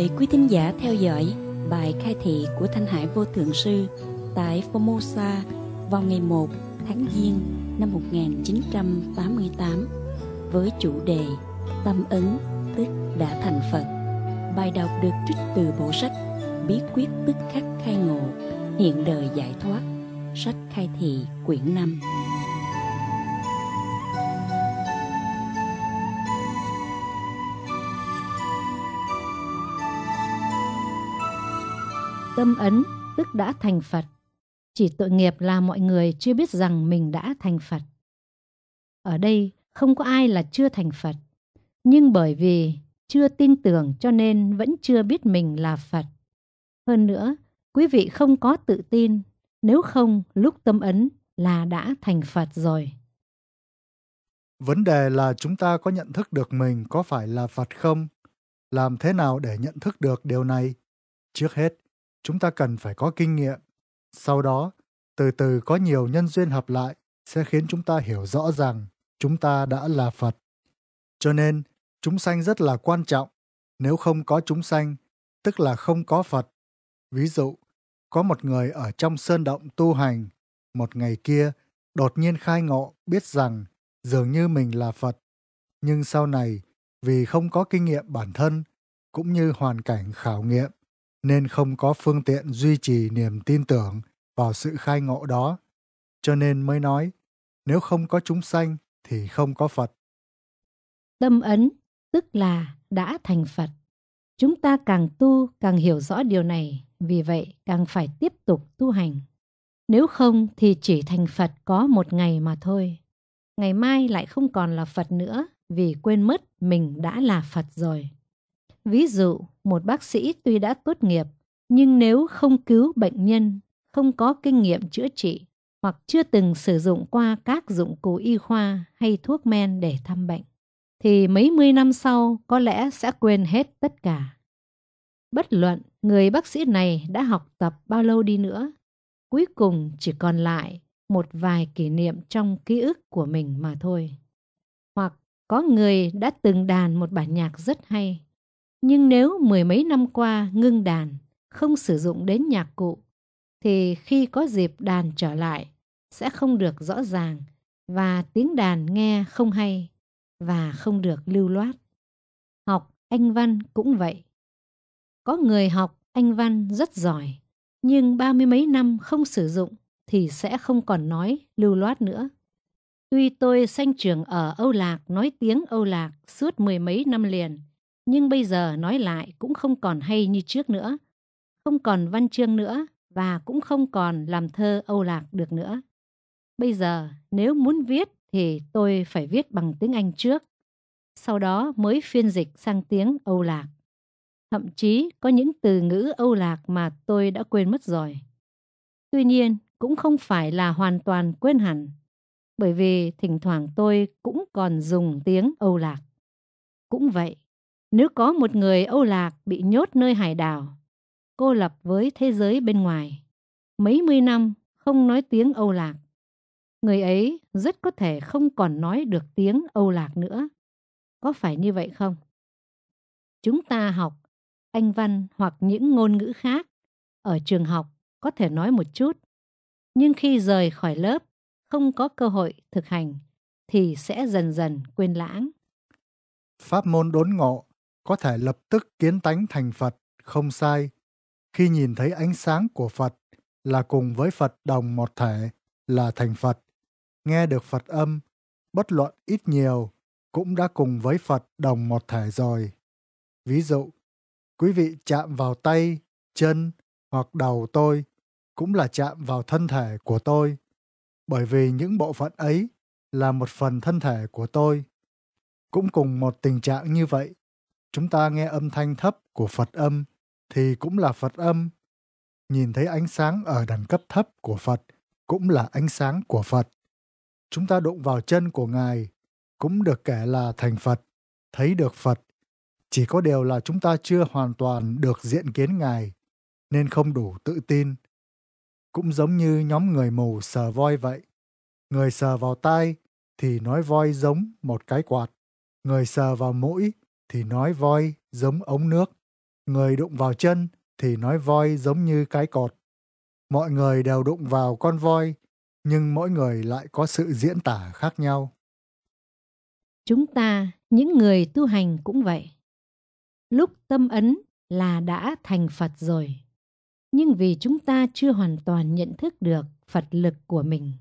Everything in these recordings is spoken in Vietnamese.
mời quý thính giả theo dõi bài khai thị của Thanh Hải Vô Thượng Sư tại Formosa vào ngày 1 tháng Giêng năm 1988 với chủ đề Tâm ấn tức đã thành Phật. Bài đọc được trích từ bộ sách Bí quyết tức khắc khai ngộ, hiện đời giải thoát, sách khai thị quyển 5. tâm ấn tức đã thành Phật. Chỉ tội nghiệp là mọi người chưa biết rằng mình đã thành Phật. Ở đây không có ai là chưa thành Phật, nhưng bởi vì chưa tin tưởng cho nên vẫn chưa biết mình là Phật. Hơn nữa, quý vị không có tự tin, nếu không lúc tâm ấn là đã thành Phật rồi. Vấn đề là chúng ta có nhận thức được mình có phải là Phật không? Làm thế nào để nhận thức được điều này? Trước hết, chúng ta cần phải có kinh nghiệm. Sau đó, từ từ có nhiều nhân duyên hợp lại sẽ khiến chúng ta hiểu rõ rằng chúng ta đã là Phật. Cho nên, chúng sanh rất là quan trọng. Nếu không có chúng sanh, tức là không có Phật. Ví dụ, có một người ở trong sơn động tu hành, một ngày kia đột nhiên khai ngộ biết rằng dường như mình là Phật. Nhưng sau này, vì không có kinh nghiệm bản thân, cũng như hoàn cảnh khảo nghiệm, nên không có phương tiện duy trì niềm tin tưởng vào sự khai ngộ đó. Cho nên mới nói, nếu không có chúng sanh thì không có Phật. Tâm ấn tức là đã thành Phật. Chúng ta càng tu càng hiểu rõ điều này, vì vậy càng phải tiếp tục tu hành. Nếu không thì chỉ thành Phật có một ngày mà thôi. Ngày mai lại không còn là Phật nữa vì quên mất mình đã là Phật rồi. Ví dụ, một bác sĩ tuy đã tốt nghiệp, nhưng nếu không cứu bệnh nhân, không có kinh nghiệm chữa trị hoặc chưa từng sử dụng qua các dụng cụ y khoa hay thuốc men để thăm bệnh, thì mấy mươi năm sau có lẽ sẽ quên hết tất cả. Bất luận người bác sĩ này đã học tập bao lâu đi nữa, cuối cùng chỉ còn lại một vài kỷ niệm trong ký ức của mình mà thôi. Hoặc có người đã từng đàn một bản nhạc rất hay, nhưng nếu mười mấy năm qua ngưng đàn, không sử dụng đến nhạc cụ, thì khi có dịp đàn trở lại, sẽ không được rõ ràng và tiếng đàn nghe không hay và không được lưu loát. Học anh văn cũng vậy. Có người học anh văn rất giỏi, nhưng ba mươi mấy năm không sử dụng thì sẽ không còn nói lưu loát nữa. Tuy tôi sanh trưởng ở Âu Lạc nói tiếng Âu Lạc suốt mười mấy năm liền, nhưng bây giờ nói lại cũng không còn hay như trước nữa, không còn văn chương nữa và cũng không còn làm thơ âu lạc được nữa. Bây giờ nếu muốn viết thì tôi phải viết bằng tiếng Anh trước, sau đó mới phiên dịch sang tiếng âu lạc. Thậm chí có những từ ngữ âu lạc mà tôi đã quên mất rồi. Tuy nhiên, cũng không phải là hoàn toàn quên hẳn, bởi vì thỉnh thoảng tôi cũng còn dùng tiếng âu lạc. Cũng vậy, nếu có một người Âu Lạc bị nhốt nơi hải đảo, cô lập với thế giới bên ngoài, mấy mươi năm không nói tiếng Âu Lạc, người ấy rất có thể không còn nói được tiếng Âu Lạc nữa. Có phải như vậy không? Chúng ta học Anh văn hoặc những ngôn ngữ khác ở trường học có thể nói một chút, nhưng khi rời khỏi lớp không có cơ hội thực hành thì sẽ dần dần quên lãng. Pháp môn đốn ngộ có thể lập tức kiến tánh thành Phật, không sai. Khi nhìn thấy ánh sáng của Phật là cùng với Phật đồng một thể, là thành Phật. Nghe được Phật âm, bất luận ít nhiều, cũng đã cùng với Phật đồng một thể rồi. Ví dụ, quý vị chạm vào tay, chân hoặc đầu tôi cũng là chạm vào thân thể của tôi, bởi vì những bộ phận ấy là một phần thân thể của tôi. Cũng cùng một tình trạng như vậy, chúng ta nghe âm thanh thấp của Phật âm thì cũng là Phật âm. Nhìn thấy ánh sáng ở đẳng cấp thấp của Phật cũng là ánh sáng của Phật. Chúng ta đụng vào chân của Ngài cũng được kể là thành Phật, thấy được Phật. Chỉ có điều là chúng ta chưa hoàn toàn được diện kiến Ngài, nên không đủ tự tin. Cũng giống như nhóm người mù sờ voi vậy. Người sờ vào tai thì nói voi giống một cái quạt. Người sờ vào mũi thì nói voi giống ống nước, người đụng vào chân thì nói voi giống như cái cột. Mọi người đều đụng vào con voi, nhưng mỗi người lại có sự diễn tả khác nhau. Chúng ta, những người tu hành cũng vậy. Lúc tâm ấn là đã thành Phật rồi, nhưng vì chúng ta chưa hoàn toàn nhận thức được Phật lực của mình,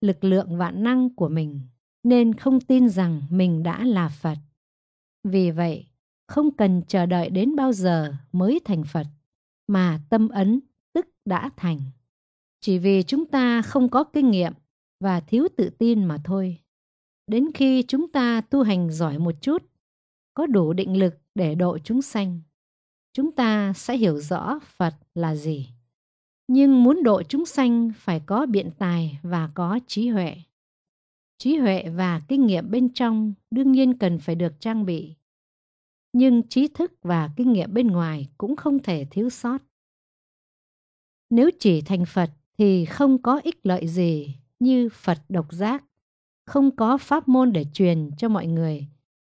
lực lượng vạn năng của mình, nên không tin rằng mình đã là Phật vì vậy, không cần chờ đợi đến bao giờ mới thành Phật, mà tâm ấn tức đã thành. Chỉ vì chúng ta không có kinh nghiệm và thiếu tự tin mà thôi. Đến khi chúng ta tu hành giỏi một chút, có đủ định lực để độ chúng sanh, chúng ta sẽ hiểu rõ Phật là gì. Nhưng muốn độ chúng sanh phải có biện tài và có trí huệ trí huệ và kinh nghiệm bên trong đương nhiên cần phải được trang bị nhưng trí thức và kinh nghiệm bên ngoài cũng không thể thiếu sót nếu chỉ thành phật thì không có ích lợi gì như phật độc giác không có pháp môn để truyền cho mọi người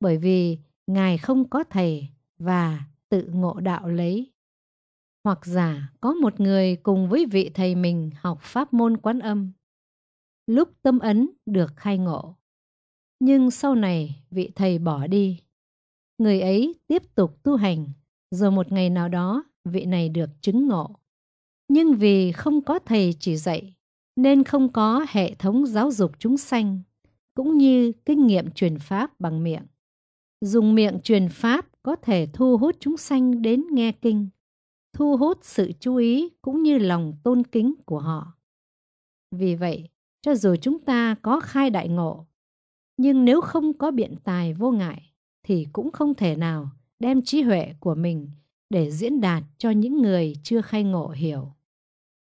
bởi vì ngài không có thầy và tự ngộ đạo lấy hoặc giả có một người cùng với vị thầy mình học pháp môn quán âm lúc tâm ấn được khai ngộ. Nhưng sau này vị thầy bỏ đi. Người ấy tiếp tục tu hành, rồi một ngày nào đó vị này được chứng ngộ. Nhưng vì không có thầy chỉ dạy, nên không có hệ thống giáo dục chúng sanh, cũng như kinh nghiệm truyền pháp bằng miệng. Dùng miệng truyền pháp có thể thu hút chúng sanh đến nghe kinh, thu hút sự chú ý cũng như lòng tôn kính của họ. Vì vậy, cho dù chúng ta có khai đại ngộ nhưng nếu không có biện tài vô ngại thì cũng không thể nào đem trí huệ của mình để diễn đạt cho những người chưa khai ngộ hiểu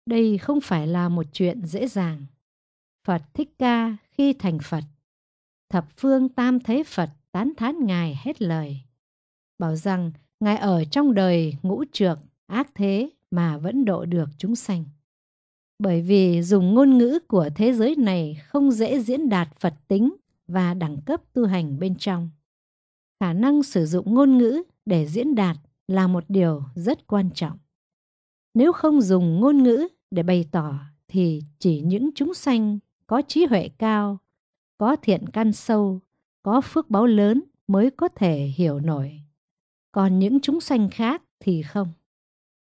đây không phải là một chuyện dễ dàng phật thích ca khi thành phật thập phương tam thế phật tán thán ngài hết lời bảo rằng ngài ở trong đời ngũ trược ác thế mà vẫn độ được chúng sanh bởi vì dùng ngôn ngữ của thế giới này không dễ diễn đạt Phật tính và đẳng cấp tu hành bên trong. Khả năng sử dụng ngôn ngữ để diễn đạt là một điều rất quan trọng. Nếu không dùng ngôn ngữ để bày tỏ thì chỉ những chúng sanh có trí huệ cao, có thiện căn sâu, có phước báo lớn mới có thể hiểu nổi. Còn những chúng sanh khác thì không.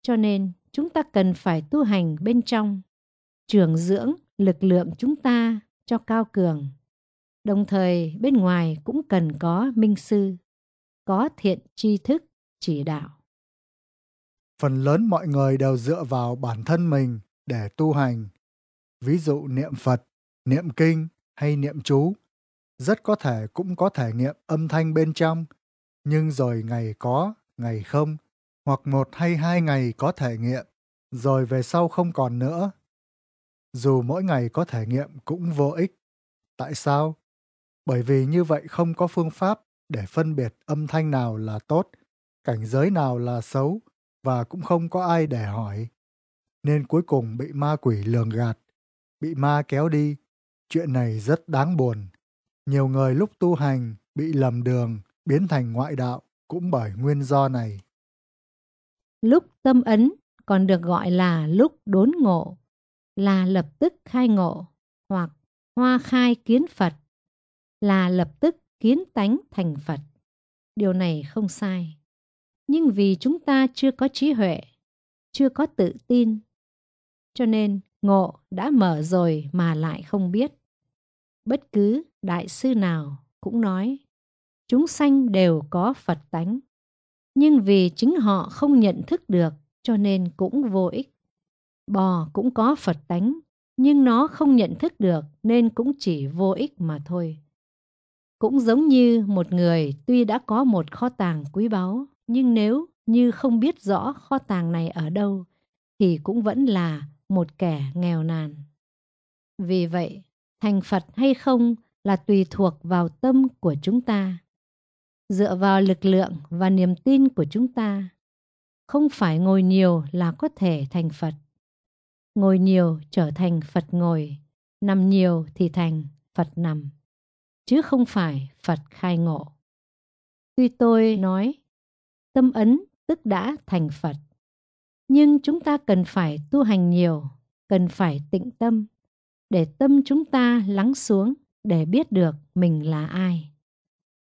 Cho nên chúng ta cần phải tu hành bên trong trưởng dưỡng lực lượng chúng ta cho cao cường. Đồng thời bên ngoài cũng cần có minh sư, có thiện tri thức, chỉ đạo. Phần lớn mọi người đều dựa vào bản thân mình để tu hành. Ví dụ niệm Phật, niệm kinh hay niệm chú. Rất có thể cũng có thể nghiệm âm thanh bên trong, nhưng rồi ngày có, ngày không, hoặc một hay hai ngày có thể nghiệm, rồi về sau không còn nữa dù mỗi ngày có thể nghiệm cũng vô ích. Tại sao? Bởi vì như vậy không có phương pháp để phân biệt âm thanh nào là tốt, cảnh giới nào là xấu và cũng không có ai để hỏi. Nên cuối cùng bị ma quỷ lường gạt, bị ma kéo đi. Chuyện này rất đáng buồn. Nhiều người lúc tu hành bị lầm đường, biến thành ngoại đạo cũng bởi nguyên do này. Lúc tâm ấn còn được gọi là lúc đốn ngộ là lập tức khai ngộ hoặc hoa khai kiến Phật là lập tức kiến tánh thành Phật. Điều này không sai. Nhưng vì chúng ta chưa có trí huệ, chưa có tự tin, cho nên ngộ đã mở rồi mà lại không biết. Bất cứ đại sư nào cũng nói, chúng sanh đều có Phật tánh, nhưng vì chính họ không nhận thức được cho nên cũng vô ích. Bò cũng có Phật tánh, nhưng nó không nhận thức được nên cũng chỉ vô ích mà thôi. Cũng giống như một người tuy đã có một kho tàng quý báu, nhưng nếu như không biết rõ kho tàng này ở đâu, thì cũng vẫn là một kẻ nghèo nàn. Vì vậy, thành Phật hay không là tùy thuộc vào tâm của chúng ta. Dựa vào lực lượng và niềm tin của chúng ta, không phải ngồi nhiều là có thể thành Phật. Ngồi nhiều trở thành Phật ngồi, nằm nhiều thì thành Phật nằm, chứ không phải Phật khai ngộ. Tuy tôi nói, tâm ấn tức đã thành Phật, nhưng chúng ta cần phải tu hành nhiều, cần phải tịnh tâm, để tâm chúng ta lắng xuống để biết được mình là ai.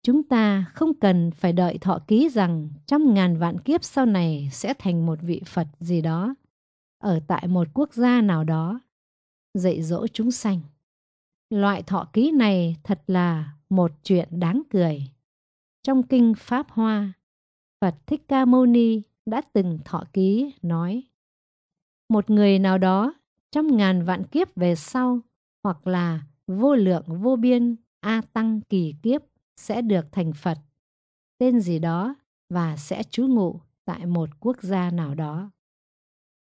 Chúng ta không cần phải đợi thọ ký rằng trong ngàn vạn kiếp sau này sẽ thành một vị Phật gì đó ở tại một quốc gia nào đó dạy dỗ chúng sanh loại thọ ký này thật là một chuyện đáng cười trong kinh pháp hoa phật thích ca mâu ni đã từng thọ ký nói một người nào đó trăm ngàn vạn kiếp về sau hoặc là vô lượng vô biên a tăng kỳ kiếp sẽ được thành phật tên gì đó và sẽ trú ngụ tại một quốc gia nào đó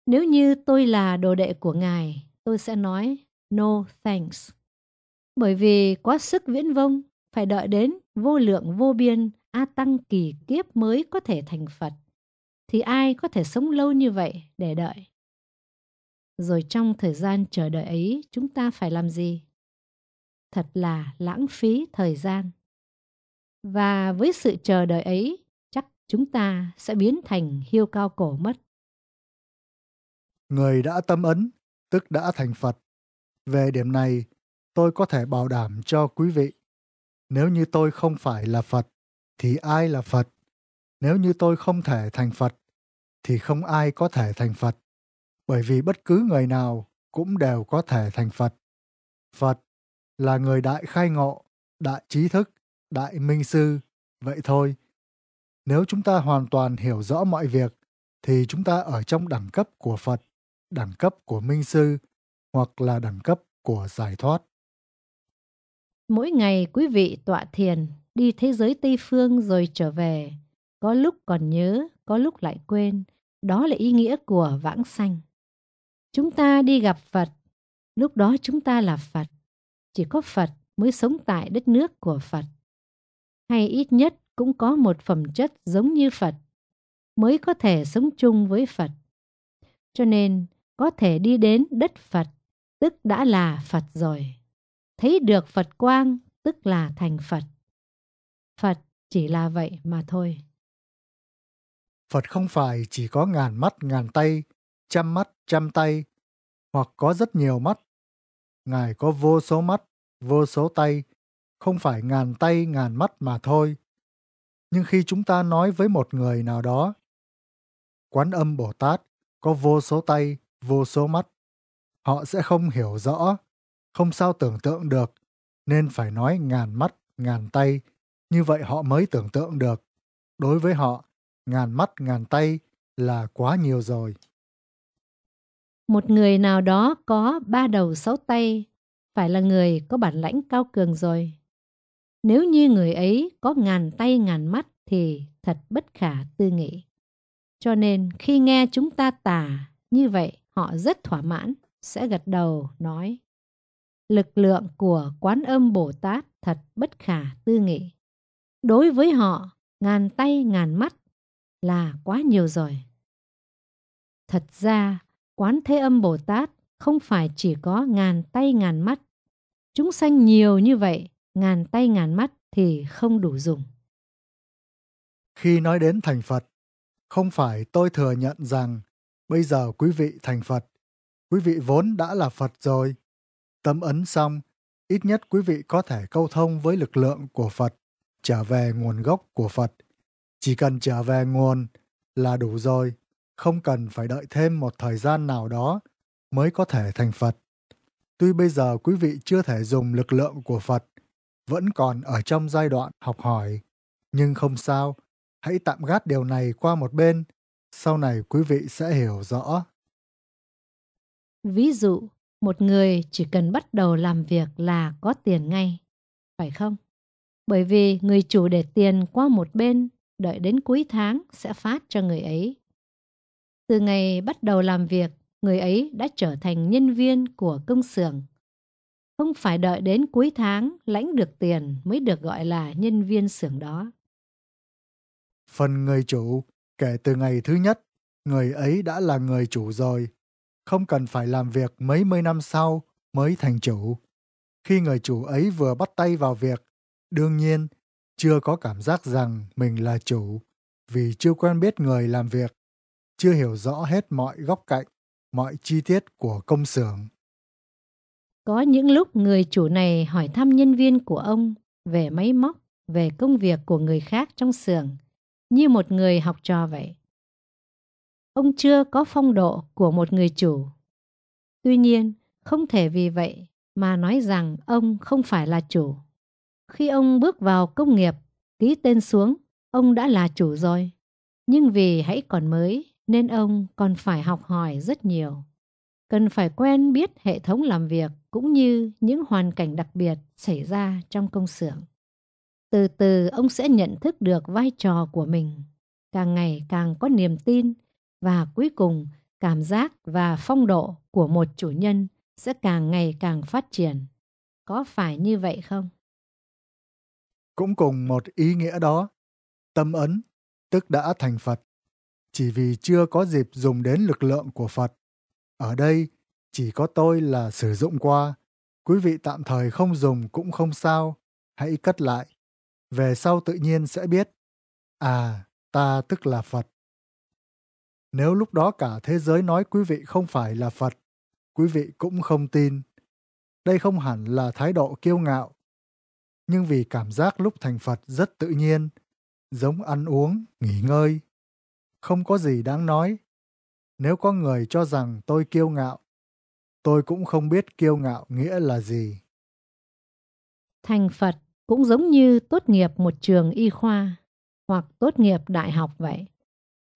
nếu như tôi là đồ đệ của ngài, tôi sẽ nói no thanks. Bởi vì quá sức viễn vông, phải đợi đến vô lượng vô biên A Tăng kỳ kiếp mới có thể thành Phật. Thì ai có thể sống lâu như vậy để đợi? Rồi trong thời gian chờ đợi ấy chúng ta phải làm gì? Thật là lãng phí thời gian. Và với sự chờ đợi ấy, chắc chúng ta sẽ biến thành hiêu cao cổ mất người đã tâm ấn, tức đã thành Phật. Về điểm này, tôi có thể bảo đảm cho quý vị. Nếu như tôi không phải là Phật, thì ai là Phật? Nếu như tôi không thể thành Phật, thì không ai có thể thành Phật. Bởi vì bất cứ người nào cũng đều có thể thành Phật. Phật là người đại khai ngộ, đại trí thức, đại minh sư, vậy thôi. Nếu chúng ta hoàn toàn hiểu rõ mọi việc, thì chúng ta ở trong đẳng cấp của Phật đẳng cấp của minh sư hoặc là đẳng cấp của giải thoát. Mỗi ngày quý vị tọa thiền, đi thế giới Tây Phương rồi trở về, có lúc còn nhớ, có lúc lại quên, đó là ý nghĩa của vãng sanh. Chúng ta đi gặp Phật, lúc đó chúng ta là Phật, chỉ có Phật mới sống tại đất nước của Phật. Hay ít nhất cũng có một phẩm chất giống như Phật, mới có thể sống chung với Phật. Cho nên, có thể đi đến đất Phật, tức đã là Phật rồi. Thấy được Phật quang, tức là thành Phật. Phật chỉ là vậy mà thôi. Phật không phải chỉ có ngàn mắt ngàn tay, trăm mắt trăm tay, hoặc có rất nhiều mắt. Ngài có vô số mắt, vô số tay, không phải ngàn tay ngàn mắt mà thôi. Nhưng khi chúng ta nói với một người nào đó, Quán âm Bồ Tát có vô số tay, vô số mắt. Họ sẽ không hiểu rõ, không sao tưởng tượng được, nên phải nói ngàn mắt, ngàn tay, như vậy họ mới tưởng tượng được. Đối với họ, ngàn mắt, ngàn tay là quá nhiều rồi. Một người nào đó có ba đầu sáu tay phải là người có bản lãnh cao cường rồi. Nếu như người ấy có ngàn tay ngàn mắt thì thật bất khả tư nghị. Cho nên khi nghe chúng ta tả như vậy họ rất thỏa mãn, sẽ gật đầu nói Lực lượng của quán âm Bồ Tát thật bất khả tư nghị. Đối với họ, ngàn tay ngàn mắt là quá nhiều rồi. Thật ra, quán thế âm Bồ Tát không phải chỉ có ngàn tay ngàn mắt. Chúng sanh nhiều như vậy, ngàn tay ngàn mắt thì không đủ dùng. Khi nói đến thành Phật, không phải tôi thừa nhận rằng Bây giờ quý vị thành Phật, quý vị vốn đã là Phật rồi. tấm ấn xong, ít nhất quý vị có thể câu thông với lực lượng của Phật, trở về nguồn gốc của Phật. Chỉ cần trở về nguồn là đủ rồi, không cần phải đợi thêm một thời gian nào đó mới có thể thành Phật. Tuy bây giờ quý vị chưa thể dùng lực lượng của Phật, vẫn còn ở trong giai đoạn học hỏi, nhưng không sao, hãy tạm gác điều này qua một bên sau này quý vị sẽ hiểu rõ. Ví dụ, một người chỉ cần bắt đầu làm việc là có tiền ngay, phải không? Bởi vì người chủ để tiền qua một bên, đợi đến cuối tháng sẽ phát cho người ấy. Từ ngày bắt đầu làm việc, người ấy đã trở thành nhân viên của công xưởng. Không phải đợi đến cuối tháng lãnh được tiền mới được gọi là nhân viên xưởng đó. Phần người chủ Kể từ ngày thứ nhất, người ấy đã là người chủ rồi, không cần phải làm việc mấy mươi năm sau mới thành chủ. Khi người chủ ấy vừa bắt tay vào việc, đương nhiên, chưa có cảm giác rằng mình là chủ, vì chưa quen biết người làm việc, chưa hiểu rõ hết mọi góc cạnh, mọi chi tiết của công xưởng. Có những lúc người chủ này hỏi thăm nhân viên của ông về máy móc, về công việc của người khác trong xưởng như một người học trò vậy. Ông chưa có phong độ của một người chủ. Tuy nhiên, không thể vì vậy mà nói rằng ông không phải là chủ. Khi ông bước vào công nghiệp, ký tên xuống, ông đã là chủ rồi. Nhưng vì hãy còn mới nên ông còn phải học hỏi rất nhiều. Cần phải quen biết hệ thống làm việc cũng như những hoàn cảnh đặc biệt xảy ra trong công xưởng. Từ từ ông sẽ nhận thức được vai trò của mình, càng ngày càng có niềm tin và cuối cùng cảm giác và phong độ của một chủ nhân sẽ càng ngày càng phát triển. Có phải như vậy không? Cũng cùng một ý nghĩa đó, tâm ấn tức đã thành Phật, chỉ vì chưa có dịp dùng đến lực lượng của Phật. Ở đây chỉ có tôi là sử dụng qua, quý vị tạm thời không dùng cũng không sao, hãy cất lại về sau tự nhiên sẽ biết, à, ta tức là Phật. Nếu lúc đó cả thế giới nói quý vị không phải là Phật, quý vị cũng không tin. Đây không hẳn là thái độ kiêu ngạo, nhưng vì cảm giác lúc thành Phật rất tự nhiên, giống ăn uống, nghỉ ngơi. Không có gì đáng nói. Nếu có người cho rằng tôi kiêu ngạo, tôi cũng không biết kiêu ngạo nghĩa là gì. Thành Phật cũng giống như tốt nghiệp một trường y khoa hoặc tốt nghiệp đại học vậy.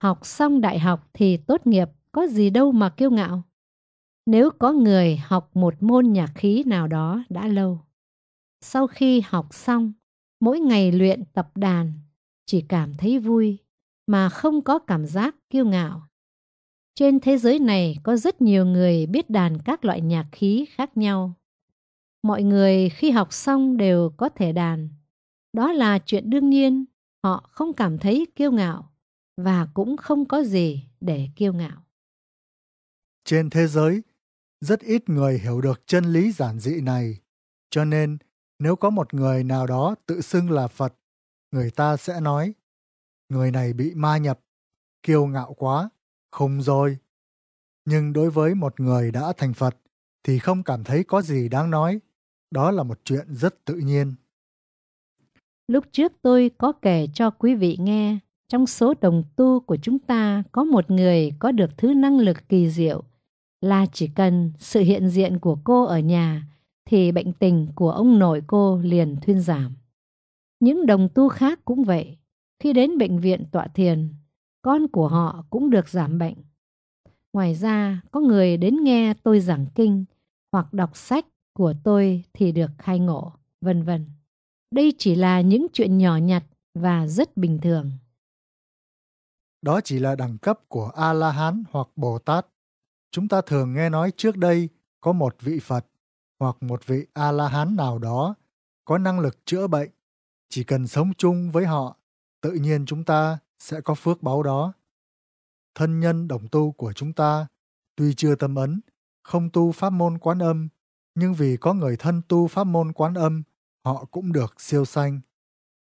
Học xong đại học thì tốt nghiệp có gì đâu mà kiêu ngạo. Nếu có người học một môn nhạc khí nào đó đã lâu, sau khi học xong, mỗi ngày luyện tập đàn, chỉ cảm thấy vui mà không có cảm giác kiêu ngạo. Trên thế giới này có rất nhiều người biết đàn các loại nhạc khí khác nhau mọi người khi học xong đều có thể đàn đó là chuyện đương nhiên họ không cảm thấy kiêu ngạo và cũng không có gì để kiêu ngạo trên thế giới rất ít người hiểu được chân lý giản dị này cho nên nếu có một người nào đó tự xưng là phật người ta sẽ nói người này bị ma nhập kiêu ngạo quá không rồi nhưng đối với một người đã thành phật thì không cảm thấy có gì đáng nói đó là một chuyện rất tự nhiên. Lúc trước tôi có kể cho quý vị nghe, trong số đồng tu của chúng ta có một người có được thứ năng lực kỳ diệu là chỉ cần sự hiện diện của cô ở nhà thì bệnh tình của ông nội cô liền thuyên giảm. Những đồng tu khác cũng vậy. Khi đến bệnh viện tọa thiền, con của họ cũng được giảm bệnh. Ngoài ra, có người đến nghe tôi giảng kinh hoặc đọc sách của tôi thì được khai ngộ, vân vân. Đây chỉ là những chuyện nhỏ nhặt và rất bình thường. Đó chỉ là đẳng cấp của A-la-hán hoặc Bồ Tát. Chúng ta thường nghe nói trước đây có một vị Phật hoặc một vị A-la-hán nào đó có năng lực chữa bệnh. Chỉ cần sống chung với họ, tự nhiên chúng ta sẽ có phước báo đó. Thân nhân đồng tu của chúng ta, tuy chưa tâm ấn, không tu pháp môn quán âm, nhưng vì có người thân tu pháp môn quán âm, họ cũng được siêu sanh.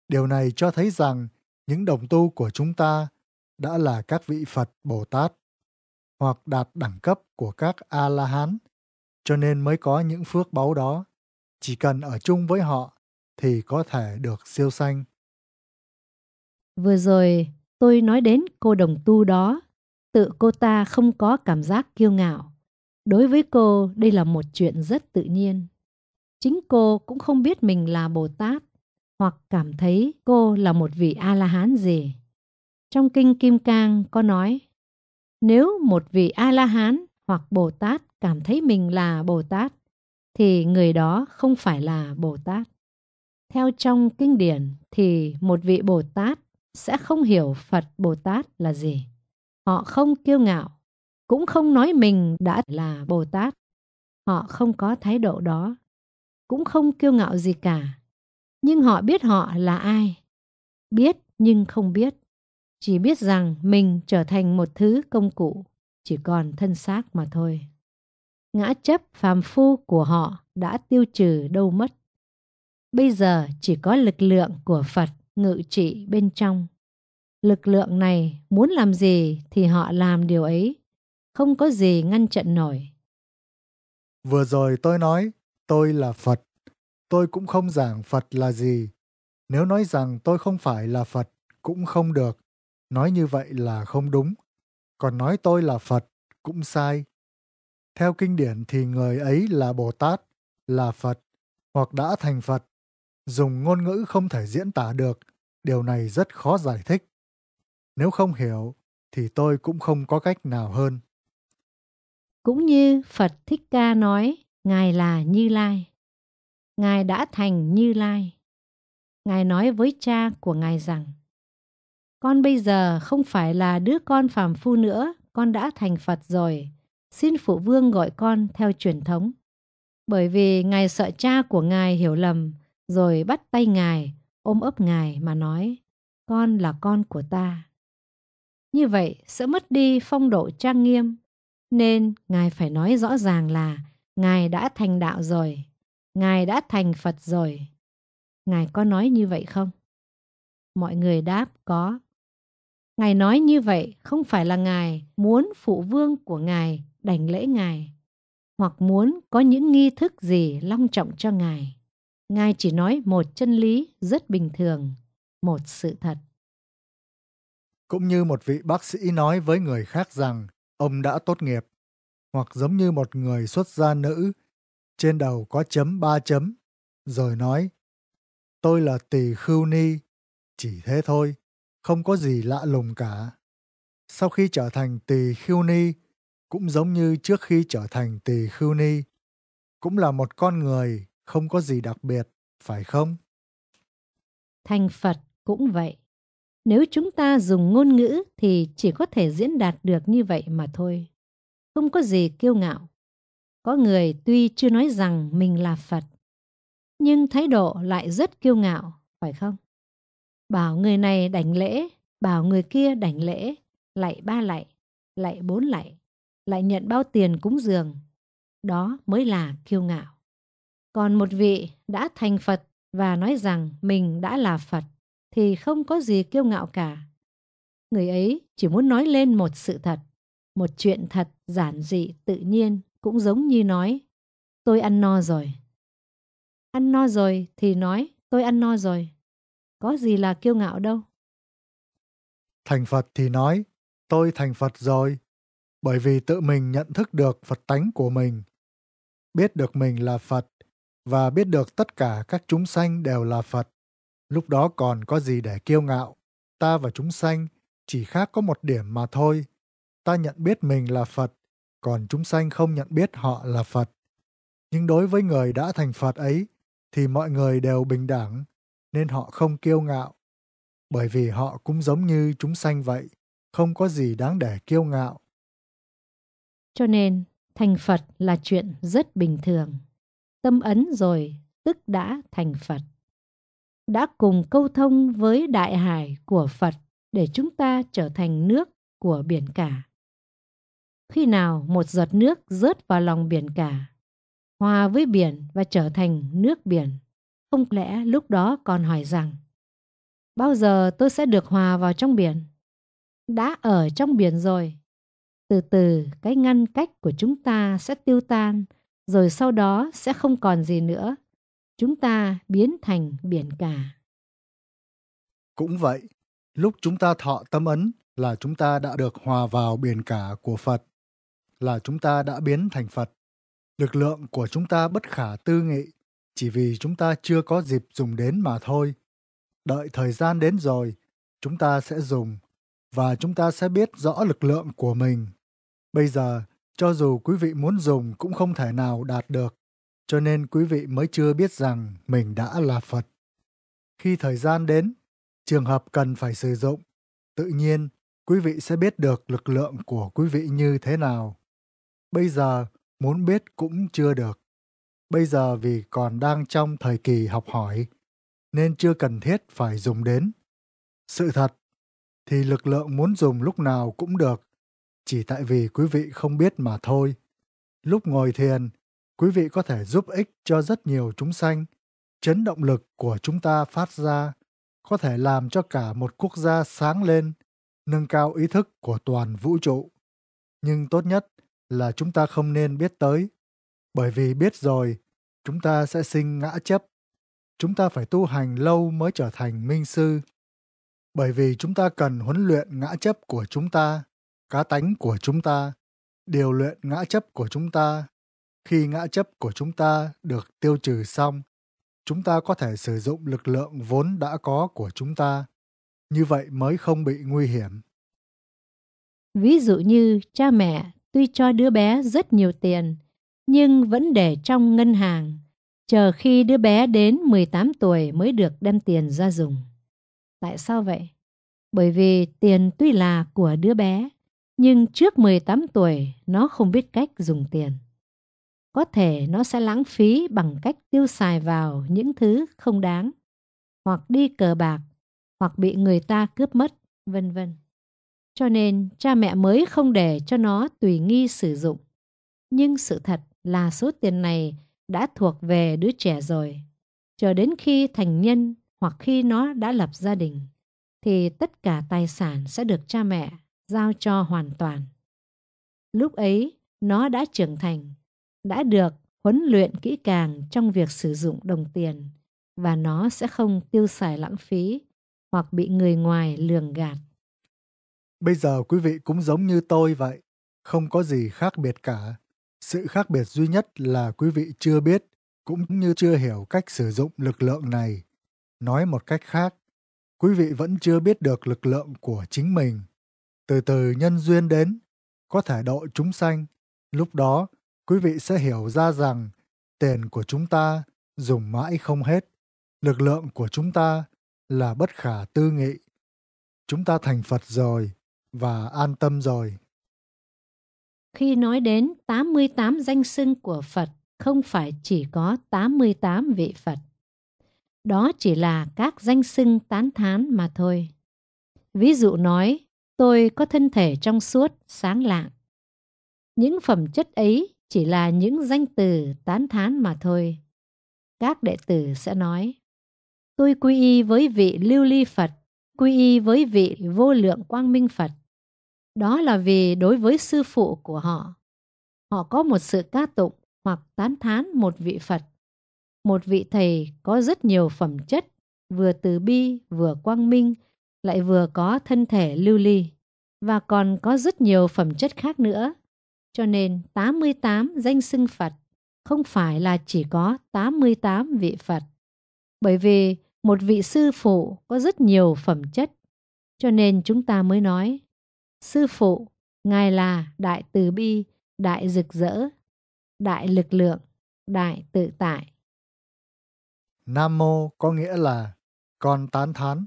Điều này cho thấy rằng những đồng tu của chúng ta đã là các vị Phật Bồ Tát hoặc đạt đẳng cấp của các A-la-hán, cho nên mới có những phước báu đó. Chỉ cần ở chung với họ thì có thể được siêu sanh. Vừa rồi tôi nói đến cô đồng tu đó, tự cô ta không có cảm giác kiêu ngạo Đối với cô, đây là một chuyện rất tự nhiên. Chính cô cũng không biết mình là Bồ Tát hoặc cảm thấy cô là một vị A-la-hán gì. Trong Kinh Kim Cang có nói, nếu một vị A-la-hán hoặc Bồ Tát cảm thấy mình là Bồ Tát, thì người đó không phải là Bồ Tát. Theo trong kinh điển thì một vị Bồ Tát sẽ không hiểu Phật Bồ Tát là gì. Họ không kiêu ngạo cũng không nói mình đã là Bồ Tát. Họ không có thái độ đó, cũng không kiêu ngạo gì cả. Nhưng họ biết họ là ai. Biết nhưng không biết. Chỉ biết rằng mình trở thành một thứ công cụ, chỉ còn thân xác mà thôi. Ngã chấp phàm phu của họ đã tiêu trừ đâu mất. Bây giờ chỉ có lực lượng của Phật ngự trị bên trong. Lực lượng này muốn làm gì thì họ làm điều ấy không có gì ngăn chặn nổi. Vừa rồi tôi nói, tôi là Phật. Tôi cũng không giảng Phật là gì. Nếu nói rằng tôi không phải là Phật, cũng không được. Nói như vậy là không đúng. Còn nói tôi là Phật, cũng sai. Theo kinh điển thì người ấy là Bồ Tát, là Phật, hoặc đã thành Phật. Dùng ngôn ngữ không thể diễn tả được, điều này rất khó giải thích. Nếu không hiểu, thì tôi cũng không có cách nào hơn. Cũng như Phật Thích Ca nói, Ngài là Như Lai. Ngài đã thành Như Lai. Ngài nói với cha của Ngài rằng, Con bây giờ không phải là đứa con phàm phu nữa, con đã thành Phật rồi. Xin Phụ Vương gọi con theo truyền thống. Bởi vì Ngài sợ cha của Ngài hiểu lầm, rồi bắt tay Ngài, ôm ấp Ngài mà nói, Con là con của ta. Như vậy sẽ mất đi phong độ trang nghiêm, nên Ngài phải nói rõ ràng là Ngài đã thành đạo rồi, Ngài đã thành Phật rồi. Ngài có nói như vậy không? Mọi người đáp có. Ngài nói như vậy không phải là Ngài muốn phụ vương của Ngài đảnh lễ Ngài hoặc muốn có những nghi thức gì long trọng cho Ngài. Ngài chỉ nói một chân lý rất bình thường, một sự thật. Cũng như một vị bác sĩ nói với người khác rằng Ông đã tốt nghiệp, hoặc giống như một người xuất gia nữ, trên đầu có chấm ba chấm, rồi nói, tôi là tỳ khưu ni, chỉ thế thôi, không có gì lạ lùng cả. Sau khi trở thành tỳ khưu ni, cũng giống như trước khi trở thành tỳ khưu ni, cũng là một con người không có gì đặc biệt, phải không? Thành Phật cũng vậy. Nếu chúng ta dùng ngôn ngữ thì chỉ có thể diễn đạt được như vậy mà thôi. Không có gì kiêu ngạo. Có người tuy chưa nói rằng mình là Phật, nhưng thái độ lại rất kiêu ngạo, phải không? Bảo người này đảnh lễ, bảo người kia đảnh lễ, lại ba lạy, lại bốn lạy, lại nhận bao tiền cúng dường. Đó mới là kiêu ngạo. Còn một vị đã thành Phật và nói rằng mình đã là Phật thì không có gì kiêu ngạo cả. Người ấy chỉ muốn nói lên một sự thật, một chuyện thật giản dị tự nhiên cũng giống như nói tôi ăn no rồi. Ăn no rồi thì nói tôi ăn no rồi. Có gì là kiêu ngạo đâu. Thành Phật thì nói tôi thành Phật rồi bởi vì tự mình nhận thức được Phật tánh của mình. Biết được mình là Phật và biết được tất cả các chúng sanh đều là Phật Lúc đó còn có gì để kiêu ngạo, ta và chúng sanh chỉ khác có một điểm mà thôi. Ta nhận biết mình là Phật, còn chúng sanh không nhận biết họ là Phật. Nhưng đối với người đã thành Phật ấy, thì mọi người đều bình đẳng, nên họ không kiêu ngạo. Bởi vì họ cũng giống như chúng sanh vậy, không có gì đáng để kiêu ngạo. Cho nên, thành Phật là chuyện rất bình thường. Tâm ấn rồi, tức đã thành Phật đã cùng câu thông với đại hải của Phật để chúng ta trở thành nước của biển cả. Khi nào một giọt nước rớt vào lòng biển cả, hòa với biển và trở thành nước biển, không lẽ lúc đó còn hỏi rằng bao giờ tôi sẽ được hòa vào trong biển? Đã ở trong biển rồi. Từ từ cái ngăn cách của chúng ta sẽ tiêu tan rồi sau đó sẽ không còn gì nữa chúng ta biến thành biển cả. Cũng vậy, lúc chúng ta thọ tâm ấn là chúng ta đã được hòa vào biển cả của Phật, là chúng ta đã biến thành Phật. Lực lượng của chúng ta bất khả tư nghị, chỉ vì chúng ta chưa có dịp dùng đến mà thôi. Đợi thời gian đến rồi, chúng ta sẽ dùng và chúng ta sẽ biết rõ lực lượng của mình. Bây giờ, cho dù quý vị muốn dùng cũng không thể nào đạt được cho nên quý vị mới chưa biết rằng mình đã là Phật. Khi thời gian đến, trường hợp cần phải sử dụng, tự nhiên quý vị sẽ biết được lực lượng của quý vị như thế nào. Bây giờ muốn biết cũng chưa được. Bây giờ vì còn đang trong thời kỳ học hỏi, nên chưa cần thiết phải dùng đến. Sự thật thì lực lượng muốn dùng lúc nào cũng được, chỉ tại vì quý vị không biết mà thôi. Lúc ngồi thiền, quý vị có thể giúp ích cho rất nhiều chúng sanh. Chấn động lực của chúng ta phát ra có thể làm cho cả một quốc gia sáng lên, nâng cao ý thức của toàn vũ trụ. Nhưng tốt nhất là chúng ta không nên biết tới, bởi vì biết rồi, chúng ta sẽ sinh ngã chấp. Chúng ta phải tu hành lâu mới trở thành minh sư, bởi vì chúng ta cần huấn luyện ngã chấp của chúng ta, cá tánh của chúng ta, điều luyện ngã chấp của chúng ta khi ngã chấp của chúng ta được tiêu trừ xong, chúng ta có thể sử dụng lực lượng vốn đã có của chúng ta. Như vậy mới không bị nguy hiểm. Ví dụ như cha mẹ tuy cho đứa bé rất nhiều tiền, nhưng vẫn để trong ngân hàng, chờ khi đứa bé đến 18 tuổi mới được đem tiền ra dùng. Tại sao vậy? Bởi vì tiền tuy là của đứa bé, nhưng trước 18 tuổi nó không biết cách dùng tiền có thể nó sẽ lãng phí bằng cách tiêu xài vào những thứ không đáng hoặc đi cờ bạc hoặc bị người ta cướp mất vân vân cho nên cha mẹ mới không để cho nó tùy nghi sử dụng nhưng sự thật là số tiền này đã thuộc về đứa trẻ rồi chờ đến khi thành nhân hoặc khi nó đã lập gia đình thì tất cả tài sản sẽ được cha mẹ giao cho hoàn toàn lúc ấy nó đã trưởng thành đã được huấn luyện kỹ càng trong việc sử dụng đồng tiền và nó sẽ không tiêu xài lãng phí hoặc bị người ngoài lường gạt. Bây giờ quý vị cũng giống như tôi vậy, không có gì khác biệt cả. Sự khác biệt duy nhất là quý vị chưa biết cũng như chưa hiểu cách sử dụng lực lượng này. Nói một cách khác, quý vị vẫn chưa biết được lực lượng của chính mình. Từ từ nhân duyên đến, có thể độ chúng sanh, lúc đó quý vị sẽ hiểu ra rằng tiền của chúng ta dùng mãi không hết, lực lượng của chúng ta là bất khả tư nghị. Chúng ta thành Phật rồi và an tâm rồi. Khi nói đến 88 danh xưng của Phật, không phải chỉ có 88 vị Phật. Đó chỉ là các danh xưng tán thán mà thôi. Ví dụ nói, tôi có thân thể trong suốt, sáng lạng. Những phẩm chất ấy chỉ là những danh từ tán thán mà thôi. Các đệ tử sẽ nói, tôi quy y với vị lưu ly Phật, quy y với vị vô lượng quang minh Phật. Đó là vì đối với sư phụ của họ, họ có một sự ca tụng hoặc tán thán một vị Phật. Một vị thầy có rất nhiều phẩm chất, vừa từ bi, vừa quang minh, lại vừa có thân thể lưu ly, và còn có rất nhiều phẩm chất khác nữa cho nên 88 danh xưng Phật không phải là chỉ có 88 vị Phật. Bởi vì một vị sư phụ có rất nhiều phẩm chất, cho nên chúng ta mới nói Sư phụ, Ngài là Đại Từ Bi, Đại Rực Rỡ, Đại Lực Lượng, Đại Tự Tại. Nam Mô có nghĩa là con tán thán,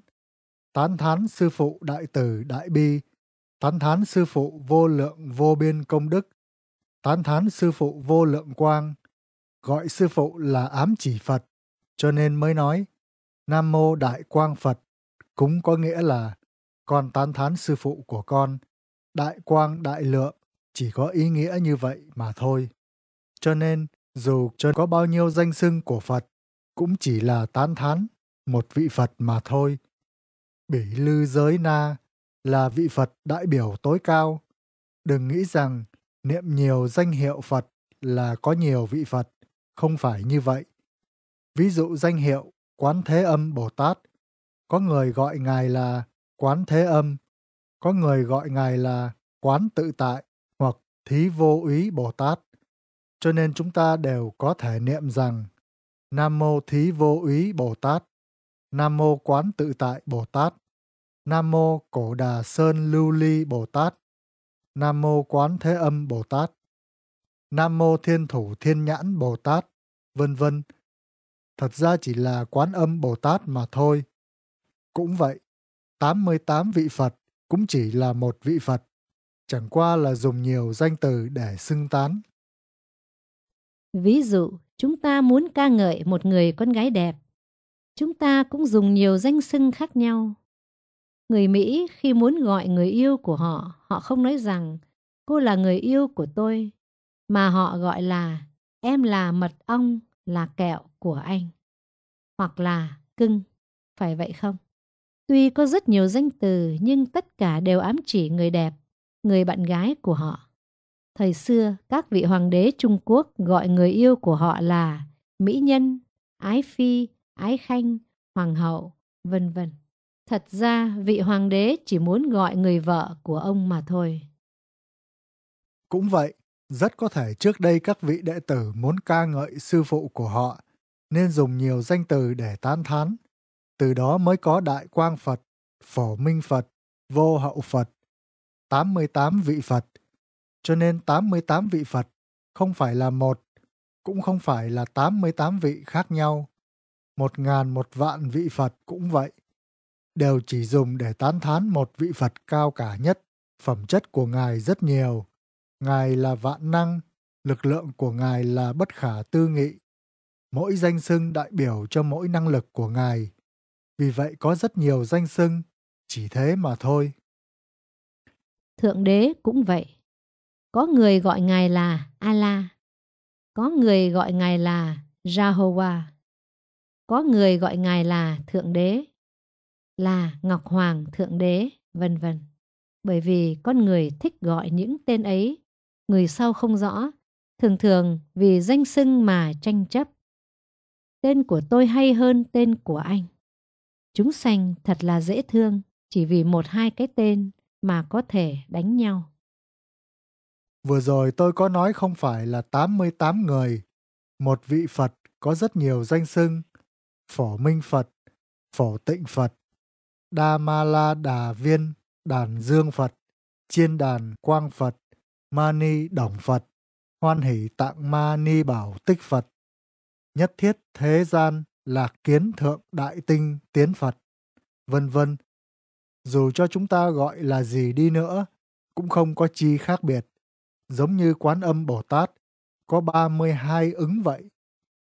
tán thán Sư Phụ Đại Từ Đại Bi, tán thán sư phụ vô lượng vô biên công đức, tán thán sư phụ vô lượng quang, gọi sư phụ là ám chỉ Phật, cho nên mới nói Nam Mô Đại Quang Phật, cũng có nghĩa là con tán thán sư phụ của con, đại quang đại lượng, chỉ có ý nghĩa như vậy mà thôi. Cho nên, dù cho có bao nhiêu danh xưng của Phật, cũng chỉ là tán thán một vị Phật mà thôi. Bỉ lư giới na, là vị Phật đại biểu tối cao. Đừng nghĩ rằng niệm nhiều danh hiệu Phật là có nhiều vị Phật, không phải như vậy. Ví dụ danh hiệu Quán Thế Âm Bồ Tát, có người gọi Ngài là Quán Thế Âm, có người gọi Ngài là Quán Tự Tại hoặc Thí Vô Ý Bồ Tát. Cho nên chúng ta đều có thể niệm rằng Nam Mô Thí Vô Ý Bồ Tát, Nam Mô Quán Tự Tại Bồ Tát, Nam Mô Cổ Đà Sơn Lưu Ly Bồ Tát Nam Mô Quán Thế Âm Bồ Tát Nam Mô Thiên Thủ Thiên Nhãn Bồ Tát vân vân Thật ra chỉ là Quán Âm Bồ Tát mà thôi. Cũng vậy, 88 vị Phật cũng chỉ là một vị Phật, chẳng qua là dùng nhiều danh từ để xưng tán. Ví dụ, chúng ta muốn ca ngợi một người con gái đẹp, chúng ta cũng dùng nhiều danh xưng khác nhau. Người Mỹ khi muốn gọi người yêu của họ, họ không nói rằng cô là người yêu của tôi, mà họ gọi là em là mật ong, là kẹo của anh, hoặc là cưng, phải vậy không? Tuy có rất nhiều danh từ nhưng tất cả đều ám chỉ người đẹp, người bạn gái của họ. Thời xưa, các vị hoàng đế Trung Quốc gọi người yêu của họ là mỹ nhân, ái phi, ái khanh, hoàng hậu, vân vân. Thật ra vị hoàng đế chỉ muốn gọi người vợ của ông mà thôi. Cũng vậy, rất có thể trước đây các vị đệ tử muốn ca ngợi sư phụ của họ nên dùng nhiều danh từ để tán thán. Từ đó mới có Đại Quang Phật, Phổ Minh Phật, Vô Hậu Phật, 88 vị Phật. Cho nên 88 vị Phật không phải là một, cũng không phải là 88 vị khác nhau. Một ngàn một vạn vị Phật cũng vậy đều chỉ dùng để tán thán một vị Phật cao cả nhất. Phẩm chất của Ngài rất nhiều. Ngài là vạn năng, lực lượng của Ngài là bất khả tư nghị. Mỗi danh xưng đại biểu cho mỗi năng lực của Ngài. Vì vậy có rất nhiều danh xưng, chỉ thế mà thôi. Thượng đế cũng vậy. Có người gọi Ngài là Allah. Có người gọi Ngài là Jehovah. Có người gọi Ngài là Thượng Đế là Ngọc Hoàng Thượng Đế, vân vân. Bởi vì con người thích gọi những tên ấy, người sau không rõ, thường thường vì danh xưng mà tranh chấp. Tên của tôi hay hơn tên của anh. Chúng sanh thật là dễ thương, chỉ vì một hai cái tên mà có thể đánh nhau. Vừa rồi tôi có nói không phải là 88 người. Một vị Phật có rất nhiều danh xưng. Phổ Minh Phật, Phổ Tịnh Phật, Đa Ma La Đà Viên, Đàn Dương Phật, Chiên Đàn Quang Phật, Mani Đồng Phật, Hoan Hỷ Tạng Ma Ni Bảo Tích Phật, Nhất Thiết Thế Gian là Kiến Thượng Đại Tinh Tiến Phật, vân vân. Dù cho chúng ta gọi là gì đi nữa, cũng không có chi khác biệt. Giống như quán âm Bồ Tát, có 32 ứng vậy.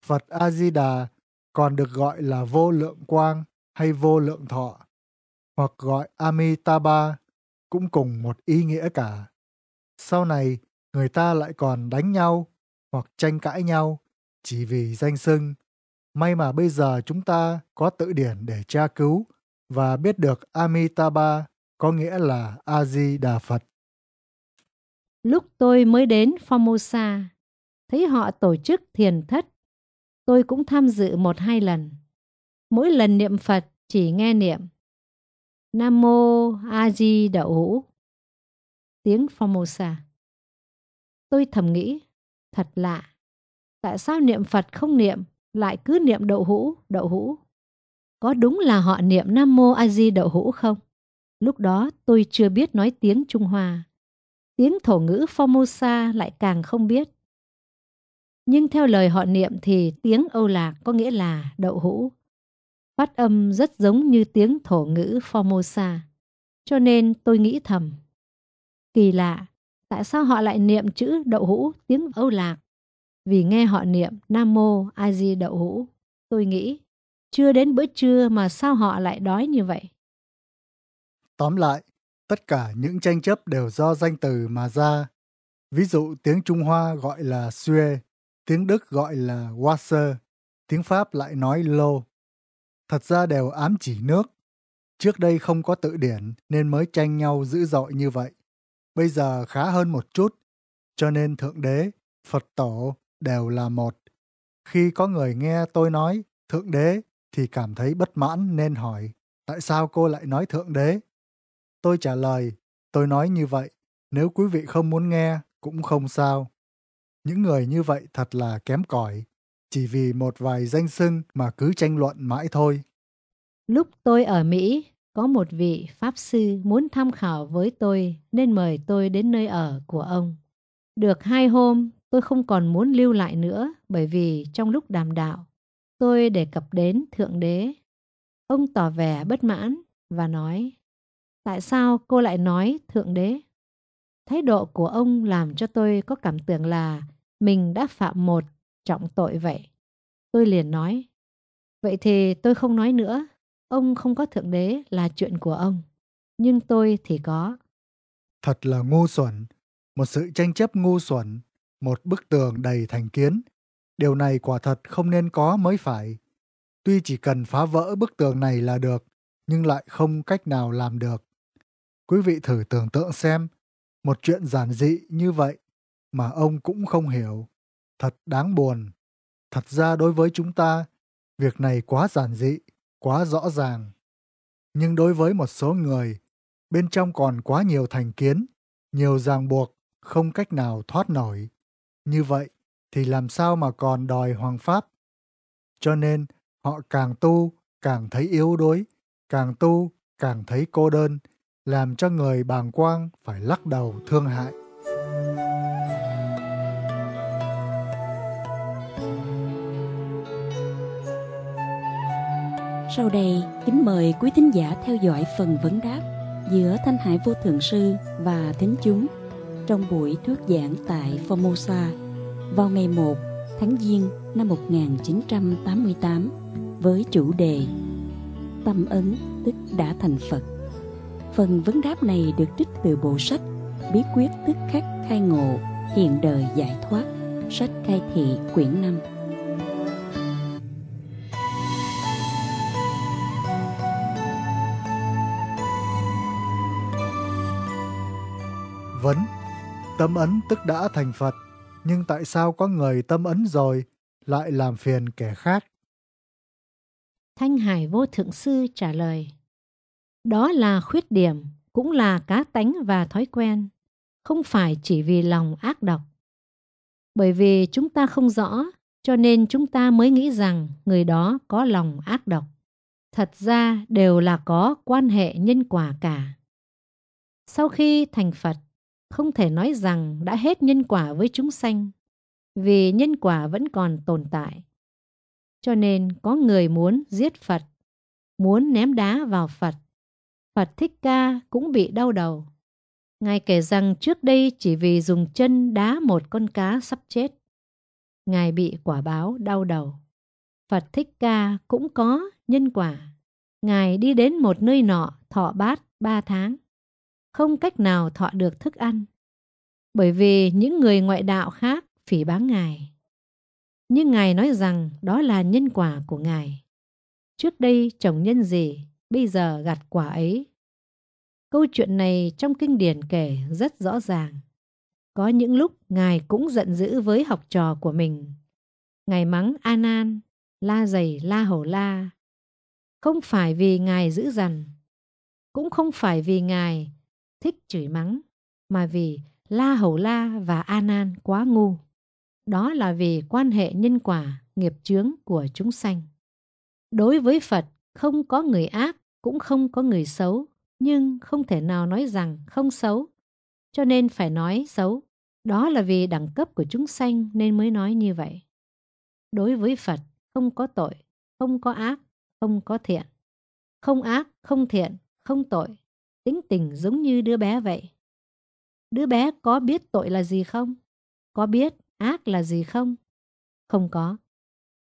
Phật A-di-đà còn được gọi là vô lượng quang hay vô lượng thọ hoặc gọi Amitabha cũng cùng một ý nghĩa cả. Sau này, người ta lại còn đánh nhau hoặc tranh cãi nhau chỉ vì danh xưng. May mà bây giờ chúng ta có tự điển để tra cứu và biết được Amitabha có nghĩa là A-di Đà Phật. Lúc tôi mới đến Formosa, thấy họ tổ chức thiền thất. Tôi cũng tham dự một hai lần. Mỗi lần niệm Phật chỉ nghe niệm Nam Mô A Di Đà Hữu Tiếng Formosa Tôi thầm nghĩ, thật lạ, tại sao niệm Phật không niệm, lại cứ niệm đậu hũ, đậu hũ? Có đúng là họ niệm Nam Mô A Di Đà Hữu không? Lúc đó tôi chưa biết nói tiếng Trung Hoa. Tiếng thổ ngữ Formosa lại càng không biết. Nhưng theo lời họ niệm thì tiếng Âu Lạc có nghĩa là đậu hũ phát âm rất giống như tiếng thổ ngữ Formosa. Cho nên tôi nghĩ thầm. Kỳ lạ, tại sao họ lại niệm chữ đậu hũ tiếng Âu Lạc? Vì nghe họ niệm Nam Mô A Di Đậu Hũ, tôi nghĩ chưa đến bữa trưa mà sao họ lại đói như vậy? Tóm lại, tất cả những tranh chấp đều do danh từ mà ra. Ví dụ tiếng Trung Hoa gọi là Xue, tiếng Đức gọi là Wasser, tiếng Pháp lại nói Lô thật ra đều ám chỉ nước. Trước đây không có tự điển nên mới tranh nhau dữ dội như vậy. Bây giờ khá hơn một chút, cho nên Thượng Đế, Phật Tổ đều là một. Khi có người nghe tôi nói Thượng Đế thì cảm thấy bất mãn nên hỏi tại sao cô lại nói Thượng Đế? Tôi trả lời, tôi nói như vậy, nếu quý vị không muốn nghe cũng không sao. Những người như vậy thật là kém cỏi chỉ vì một vài danh xưng mà cứ tranh luận mãi thôi. Lúc tôi ở Mỹ, có một vị Pháp Sư muốn tham khảo với tôi nên mời tôi đến nơi ở của ông. Được hai hôm, tôi không còn muốn lưu lại nữa bởi vì trong lúc đàm đạo, tôi đề cập đến Thượng Đế. Ông tỏ vẻ bất mãn và nói, tại sao cô lại nói Thượng Đế? Thái độ của ông làm cho tôi có cảm tưởng là mình đã phạm một trọng tội vậy. Tôi liền nói, vậy thì tôi không nói nữa, ông không có thượng đế là chuyện của ông, nhưng tôi thì có. Thật là ngu xuẩn, một sự tranh chấp ngu xuẩn, một bức tường đầy thành kiến. Điều này quả thật không nên có mới phải. Tuy chỉ cần phá vỡ bức tường này là được, nhưng lại không cách nào làm được. Quý vị thử tưởng tượng xem, một chuyện giản dị như vậy mà ông cũng không hiểu thật đáng buồn. Thật ra đối với chúng ta, việc này quá giản dị, quá rõ ràng. Nhưng đối với một số người, bên trong còn quá nhiều thành kiến, nhiều ràng buộc, không cách nào thoát nổi. Như vậy thì làm sao mà còn đòi hoàng pháp? Cho nên họ càng tu, càng thấy yếu đuối, càng tu, càng thấy cô đơn, làm cho người bàng quang phải lắc đầu thương hại. Sau đây, kính mời quý thính giả theo dõi phần vấn đáp giữa Thanh Hải Vô Thượng Sư và Thính Chúng trong buổi thuyết giảng tại Formosa vào ngày 1 tháng Giêng năm 1988 với chủ đề Tâm ấn tức đã thành Phật. Phần vấn đáp này được trích từ bộ sách Bí quyết tức khắc khai ngộ hiện đời giải thoát sách khai thị quyển 5 Vấn Tâm ấn tức đã thành Phật, nhưng tại sao có người tâm ấn rồi lại làm phiền kẻ khác? Thanh Hải Vô Thượng Sư trả lời Đó là khuyết điểm, cũng là cá tánh và thói quen, không phải chỉ vì lòng ác độc. Bởi vì chúng ta không rõ, cho nên chúng ta mới nghĩ rằng người đó có lòng ác độc. Thật ra đều là có quan hệ nhân quả cả. Sau khi thành Phật, không thể nói rằng đã hết nhân quả với chúng sanh, vì nhân quả vẫn còn tồn tại. Cho nên có người muốn giết Phật, muốn ném đá vào Phật. Phật Thích Ca cũng bị đau đầu. Ngài kể rằng trước đây chỉ vì dùng chân đá một con cá sắp chết. Ngài bị quả báo đau đầu. Phật Thích Ca cũng có nhân quả. Ngài đi đến một nơi nọ thọ bát ba tháng không cách nào thọ được thức ăn bởi vì những người ngoại đạo khác phỉ báng Ngài. Nhưng Ngài nói rằng đó là nhân quả của Ngài. Trước đây trồng nhân gì, bây giờ gặt quả ấy. Câu chuyện này trong kinh điển kể rất rõ ràng. Có những lúc Ngài cũng giận dữ với học trò của mình. Ngài mắng A Nan, La Dày La Hổ La. Không phải vì Ngài dữ dằn, cũng không phải vì Ngài thích chửi mắng mà vì La Hầu La và A Nan quá ngu. Đó là vì quan hệ nhân quả, nghiệp chướng của chúng sanh. Đối với Phật, không có người ác, cũng không có người xấu, nhưng không thể nào nói rằng không xấu. Cho nên phải nói xấu. Đó là vì đẳng cấp của chúng sanh nên mới nói như vậy. Đối với Phật, không có tội, không có ác, không có thiện. Không ác, không thiện, không tội, tính tình giống như đứa bé vậy. Đứa bé có biết tội là gì không? Có biết ác là gì không? Không có.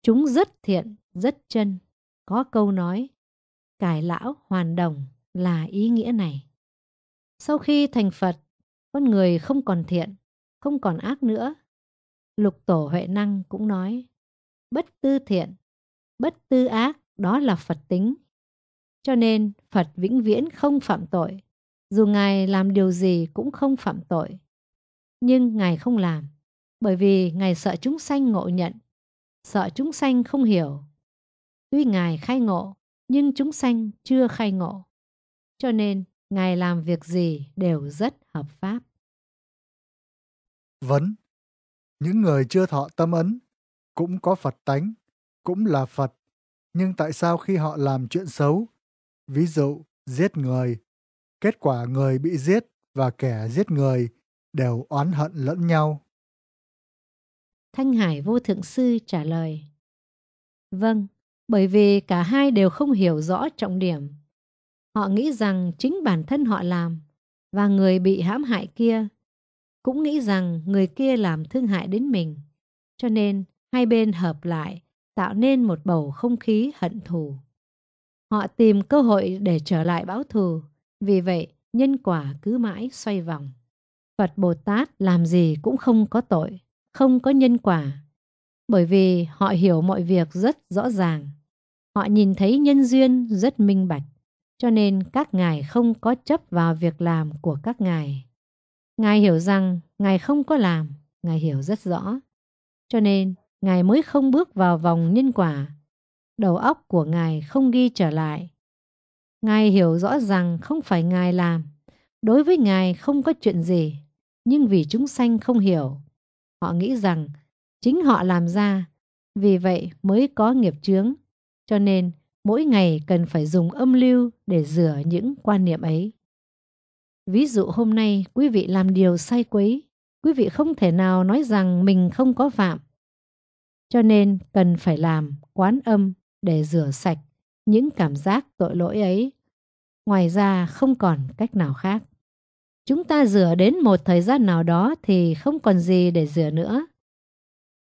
Chúng rất thiện, rất chân. Có câu nói, cải lão hoàn đồng là ý nghĩa này. Sau khi thành Phật, con người không còn thiện, không còn ác nữa. Lục Tổ Huệ Năng cũng nói, bất tư thiện, bất tư ác đó là Phật tính. Cho nên Phật vĩnh viễn không phạm tội. Dù Ngài làm điều gì cũng không phạm tội. Nhưng Ngài không làm, bởi vì Ngài sợ chúng sanh ngộ nhận, sợ chúng sanh không hiểu. Tuy Ngài khai ngộ, nhưng chúng sanh chưa khai ngộ. Cho nên Ngài làm việc gì đều rất hợp pháp. Vấn Những người chưa thọ tâm ấn cũng có Phật tánh, cũng là Phật. Nhưng tại sao khi họ làm chuyện xấu ví dụ giết người. Kết quả người bị giết và kẻ giết người đều oán hận lẫn nhau. Thanh Hải Vô Thượng Sư trả lời Vâng, bởi vì cả hai đều không hiểu rõ trọng điểm. Họ nghĩ rằng chính bản thân họ làm và người bị hãm hại kia cũng nghĩ rằng người kia làm thương hại đến mình. Cho nên hai bên hợp lại tạo nên một bầu không khí hận thù. Họ tìm cơ hội để trở lại báo thù. Vì vậy, nhân quả cứ mãi xoay vòng. Phật Bồ Tát làm gì cũng không có tội, không có nhân quả. Bởi vì họ hiểu mọi việc rất rõ ràng. Họ nhìn thấy nhân duyên rất minh bạch. Cho nên các ngài không có chấp vào việc làm của các ngài. Ngài hiểu rằng ngài không có làm, ngài hiểu rất rõ. Cho nên ngài mới không bước vào vòng nhân quả đầu óc của Ngài không ghi trở lại. Ngài hiểu rõ rằng không phải Ngài làm, đối với Ngài không có chuyện gì, nhưng vì chúng sanh không hiểu, họ nghĩ rằng chính họ làm ra, vì vậy mới có nghiệp chướng, cho nên mỗi ngày cần phải dùng âm lưu để rửa những quan niệm ấy. Ví dụ hôm nay quý vị làm điều sai quấy, quý vị không thể nào nói rằng mình không có phạm. Cho nên cần phải làm quán âm để rửa sạch những cảm giác tội lỗi ấy. Ngoài ra không còn cách nào khác. Chúng ta rửa đến một thời gian nào đó thì không còn gì để rửa nữa.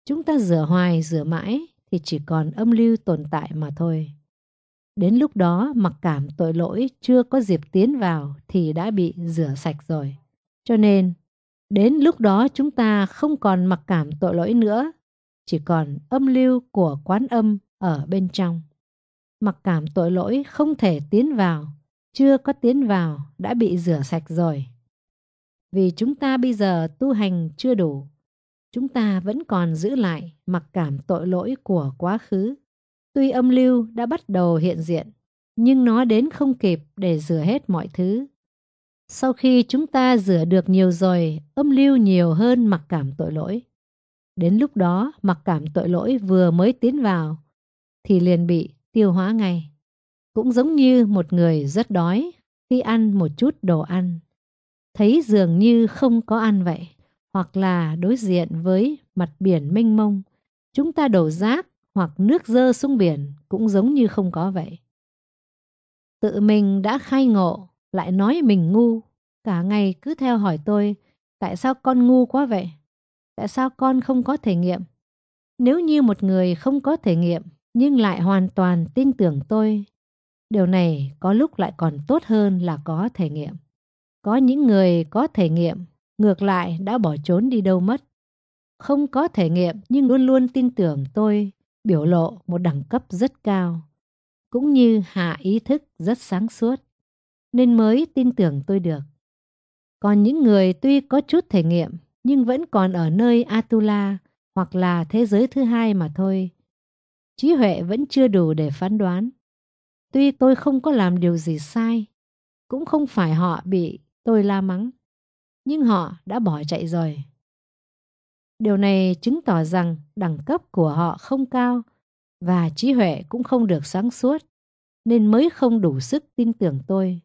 Chúng ta rửa hoài, rửa mãi thì chỉ còn âm lưu tồn tại mà thôi. Đến lúc đó mặc cảm tội lỗi chưa có dịp tiến vào thì đã bị rửa sạch rồi. Cho nên, đến lúc đó chúng ta không còn mặc cảm tội lỗi nữa, chỉ còn âm lưu của quán âm ở bên trong. Mặc cảm tội lỗi không thể tiến vào, chưa có tiến vào đã bị rửa sạch rồi. Vì chúng ta bây giờ tu hành chưa đủ, chúng ta vẫn còn giữ lại mặc cảm tội lỗi của quá khứ. Tuy âm lưu đã bắt đầu hiện diện, nhưng nó đến không kịp để rửa hết mọi thứ. Sau khi chúng ta rửa được nhiều rồi, âm lưu nhiều hơn mặc cảm tội lỗi. Đến lúc đó, mặc cảm tội lỗi vừa mới tiến vào, thì liền bị tiêu hóa ngay. Cũng giống như một người rất đói khi ăn một chút đồ ăn, thấy dường như không có ăn vậy, hoặc là đối diện với mặt biển mênh mông, chúng ta đổ rác hoặc nước dơ xuống biển cũng giống như không có vậy. Tự mình đã khai ngộ, lại nói mình ngu, cả ngày cứ theo hỏi tôi, tại sao con ngu quá vậy? Tại sao con không có thể nghiệm? Nếu như một người không có thể nghiệm nhưng lại hoàn toàn tin tưởng tôi. Điều này có lúc lại còn tốt hơn là có thể nghiệm. Có những người có thể nghiệm, ngược lại đã bỏ trốn đi đâu mất. Không có thể nghiệm nhưng luôn luôn tin tưởng tôi, biểu lộ một đẳng cấp rất cao, cũng như hạ ý thức rất sáng suốt, nên mới tin tưởng tôi được. Còn những người tuy có chút thể nghiệm nhưng vẫn còn ở nơi Atula hoặc là thế giới thứ hai mà thôi, trí huệ vẫn chưa đủ để phán đoán. Tuy tôi không có làm điều gì sai, cũng không phải họ bị tôi la mắng, nhưng họ đã bỏ chạy rồi. Điều này chứng tỏ rằng đẳng cấp của họ không cao và trí huệ cũng không được sáng suốt, nên mới không đủ sức tin tưởng tôi.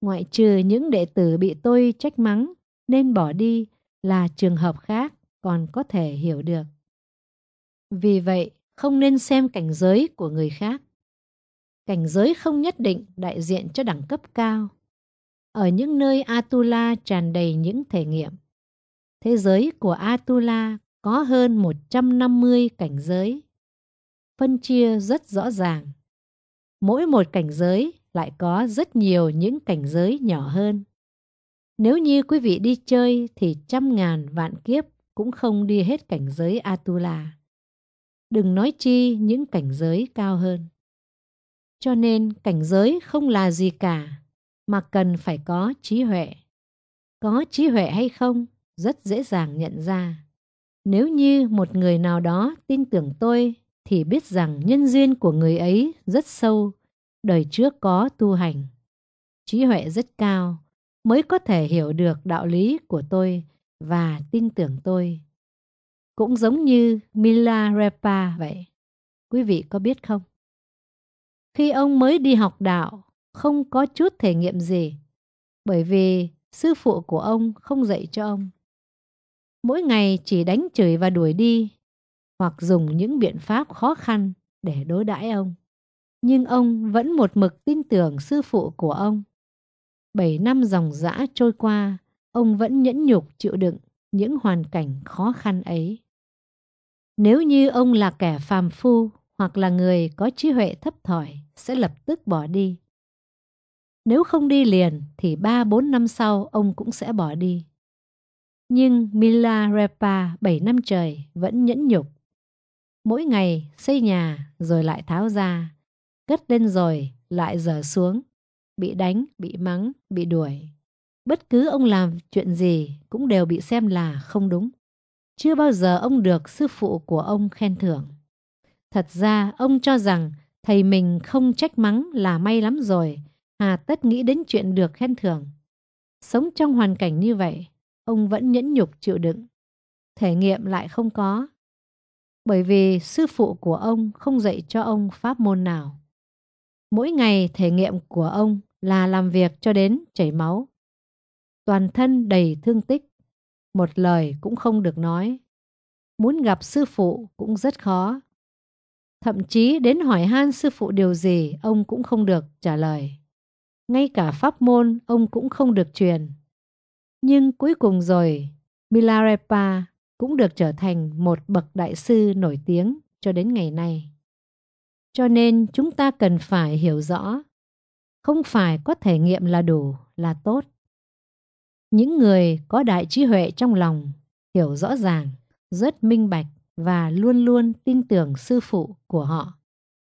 Ngoại trừ những đệ tử bị tôi trách mắng nên bỏ đi là trường hợp khác còn có thể hiểu được. Vì vậy, không nên xem cảnh giới của người khác. Cảnh giới không nhất định đại diện cho đẳng cấp cao. Ở những nơi Atula tràn đầy những thể nghiệm, thế giới của Atula có hơn 150 cảnh giới. Phân chia rất rõ ràng. Mỗi một cảnh giới lại có rất nhiều những cảnh giới nhỏ hơn. Nếu như quý vị đi chơi thì trăm ngàn vạn kiếp cũng không đi hết cảnh giới Atula đừng nói chi những cảnh giới cao hơn. Cho nên cảnh giới không là gì cả, mà cần phải có trí huệ. Có trí huệ hay không rất dễ dàng nhận ra. Nếu như một người nào đó tin tưởng tôi thì biết rằng nhân duyên của người ấy rất sâu, đời trước có tu hành. Trí huệ rất cao mới có thể hiểu được đạo lý của tôi và tin tưởng tôi cũng giống như Milarepa vậy. Quý vị có biết không? Khi ông mới đi học đạo, không có chút thể nghiệm gì, bởi vì sư phụ của ông không dạy cho ông. Mỗi ngày chỉ đánh chửi và đuổi đi, hoặc dùng những biện pháp khó khăn để đối đãi ông. Nhưng ông vẫn một mực tin tưởng sư phụ của ông. Bảy năm dòng dã trôi qua, ông vẫn nhẫn nhục chịu đựng những hoàn cảnh khó khăn ấy. Nếu như ông là kẻ phàm phu hoặc là người có trí huệ thấp thỏi sẽ lập tức bỏ đi. Nếu không đi liền thì ba bốn năm sau ông cũng sẽ bỏ đi. Nhưng Mila Repa 7 năm trời vẫn nhẫn nhục. Mỗi ngày xây nhà rồi lại tháo ra, cất lên rồi lại dở xuống, bị đánh, bị mắng, bị đuổi. Bất cứ ông làm chuyện gì cũng đều bị xem là không đúng. Chưa bao giờ ông được sư phụ của ông khen thưởng. Thật ra ông cho rằng thầy mình không trách mắng là may lắm rồi, hà tất nghĩ đến chuyện được khen thưởng. Sống trong hoàn cảnh như vậy, ông vẫn nhẫn nhục chịu đựng. Thể nghiệm lại không có. Bởi vì sư phụ của ông không dạy cho ông pháp môn nào. Mỗi ngày thể nghiệm của ông là làm việc cho đến chảy máu. Toàn thân đầy thương tích một lời cũng không được nói. Muốn gặp sư phụ cũng rất khó. Thậm chí đến hỏi han sư phụ điều gì, ông cũng không được trả lời. Ngay cả pháp môn, ông cũng không được truyền. Nhưng cuối cùng rồi, Milarepa cũng được trở thành một bậc đại sư nổi tiếng cho đến ngày nay. Cho nên chúng ta cần phải hiểu rõ, không phải có thể nghiệm là đủ là tốt. Những người có đại trí huệ trong lòng, hiểu rõ ràng, rất minh bạch và luôn luôn tin tưởng sư phụ của họ.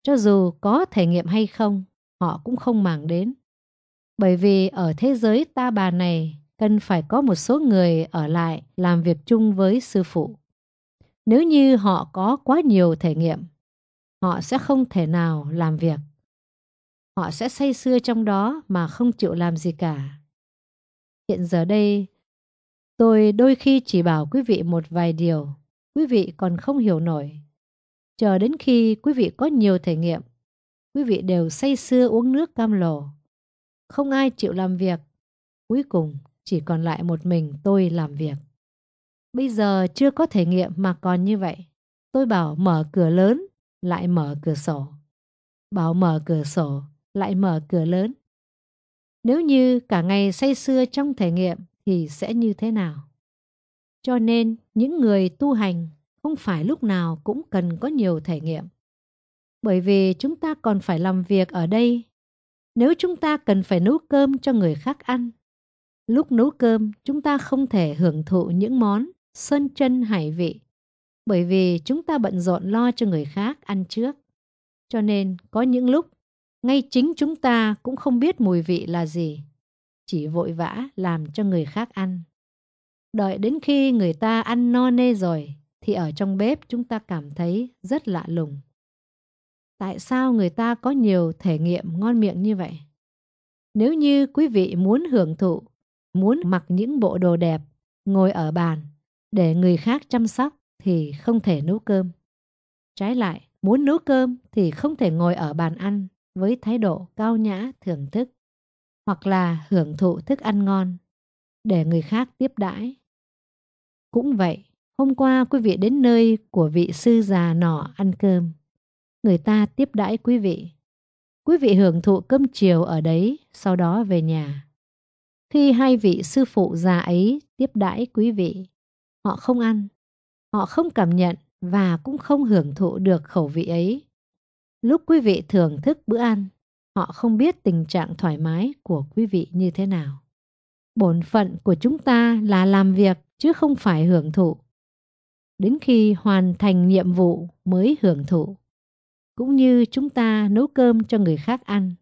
Cho dù có thể nghiệm hay không, họ cũng không màng đến. Bởi vì ở thế giới ta bà này, cần phải có một số người ở lại làm việc chung với sư phụ. Nếu như họ có quá nhiều thể nghiệm, họ sẽ không thể nào làm việc. Họ sẽ say sưa trong đó mà không chịu làm gì cả. Hiện giờ đây, tôi đôi khi chỉ bảo quý vị một vài điều, quý vị còn không hiểu nổi. Chờ đến khi quý vị có nhiều thể nghiệm, quý vị đều say sưa uống nước cam lồ. Không ai chịu làm việc, cuối cùng chỉ còn lại một mình tôi làm việc. Bây giờ chưa có thể nghiệm mà còn như vậy. Tôi bảo mở cửa lớn, lại mở cửa sổ. Bảo mở cửa sổ, lại mở cửa lớn. Nếu như cả ngày say sưa trong thể nghiệm thì sẽ như thế nào? Cho nên những người tu hành không phải lúc nào cũng cần có nhiều thể nghiệm. Bởi vì chúng ta còn phải làm việc ở đây. Nếu chúng ta cần phải nấu cơm cho người khác ăn, lúc nấu cơm chúng ta không thể hưởng thụ những món sơn chân hải vị bởi vì chúng ta bận rộn lo cho người khác ăn trước. Cho nên có những lúc ngay chính chúng ta cũng không biết mùi vị là gì chỉ vội vã làm cho người khác ăn đợi đến khi người ta ăn no nê rồi thì ở trong bếp chúng ta cảm thấy rất lạ lùng tại sao người ta có nhiều thể nghiệm ngon miệng như vậy nếu như quý vị muốn hưởng thụ muốn mặc những bộ đồ đẹp ngồi ở bàn để người khác chăm sóc thì không thể nấu cơm trái lại muốn nấu cơm thì không thể ngồi ở bàn ăn với thái độ cao nhã thưởng thức hoặc là hưởng thụ thức ăn ngon để người khác tiếp đãi. Cũng vậy, hôm qua quý vị đến nơi của vị sư già nọ ăn cơm. Người ta tiếp đãi quý vị. Quý vị hưởng thụ cơm chiều ở đấy, sau đó về nhà. Khi hai vị sư phụ già ấy tiếp đãi quý vị, họ không ăn, họ không cảm nhận và cũng không hưởng thụ được khẩu vị ấy Lúc quý vị thưởng thức bữa ăn, họ không biết tình trạng thoải mái của quý vị như thế nào. Bổn phận của chúng ta là làm việc chứ không phải hưởng thụ. Đến khi hoàn thành nhiệm vụ mới hưởng thụ. Cũng như chúng ta nấu cơm cho người khác ăn.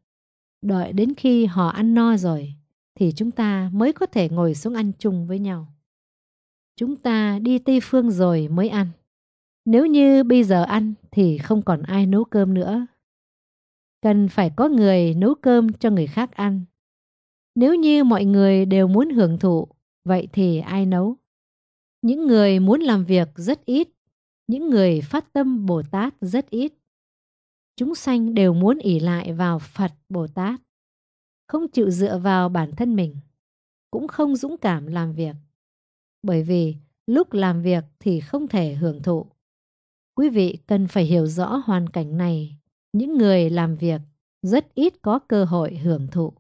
Đợi đến khi họ ăn no rồi thì chúng ta mới có thể ngồi xuống ăn chung với nhau. Chúng ta đi Tây Phương rồi mới ăn nếu như bây giờ ăn thì không còn ai nấu cơm nữa. Cần phải có người nấu cơm cho người khác ăn. Nếu như mọi người đều muốn hưởng thụ, vậy thì ai nấu? Những người muốn làm việc rất ít, những người phát tâm Bồ Tát rất ít. Chúng sanh đều muốn ỉ lại vào Phật Bồ Tát, không chịu dựa vào bản thân mình, cũng không dũng cảm làm việc. Bởi vì lúc làm việc thì không thể hưởng thụ Quý vị cần phải hiểu rõ hoàn cảnh này. Những người làm việc rất ít có cơ hội hưởng thụ.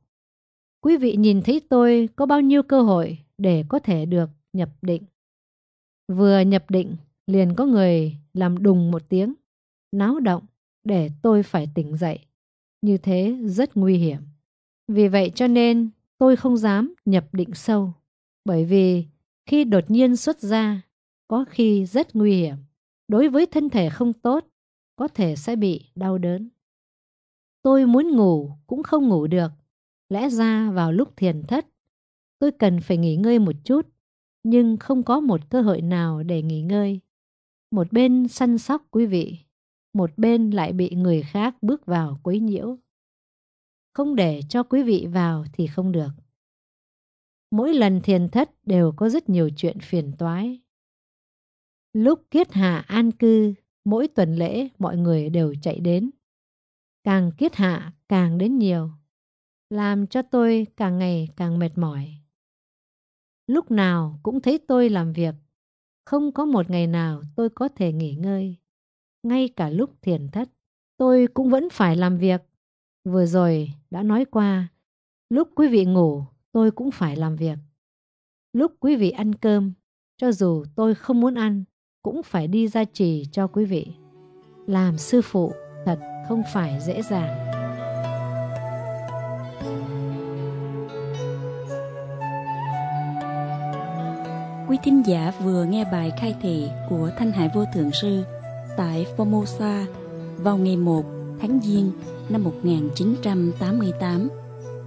Quý vị nhìn thấy tôi có bao nhiêu cơ hội để có thể được nhập định. Vừa nhập định, liền có người làm đùng một tiếng, náo động để tôi phải tỉnh dậy. Như thế rất nguy hiểm. Vì vậy cho nên tôi không dám nhập định sâu. Bởi vì khi đột nhiên xuất ra, có khi rất nguy hiểm đối với thân thể không tốt, có thể sẽ bị đau đớn. Tôi muốn ngủ cũng không ngủ được, lẽ ra vào lúc thiền thất, tôi cần phải nghỉ ngơi một chút, nhưng không có một cơ hội nào để nghỉ ngơi. Một bên săn sóc quý vị, một bên lại bị người khác bước vào quấy nhiễu. Không để cho quý vị vào thì không được. Mỗi lần thiền thất đều có rất nhiều chuyện phiền toái. Lúc Kiết hạ an cư, mỗi tuần lễ mọi người đều chạy đến. Càng Kiết Hạ càng đến nhiều, làm cho tôi càng ngày càng mệt mỏi. Lúc nào cũng thấy tôi làm việc, không có một ngày nào tôi có thể nghỉ ngơi. Ngay cả lúc thiền thất, tôi cũng vẫn phải làm việc. Vừa rồi đã nói qua, lúc quý vị ngủ tôi cũng phải làm việc. Lúc quý vị ăn cơm, cho dù tôi không muốn ăn, cũng phải đi ra trì cho quý vị. Làm sư phụ thật không phải dễ dàng. Quý thính giả vừa nghe bài khai thị của Thanh Hải Vô Thượng Sư tại Formosa vào ngày 1 tháng Giêng năm 1988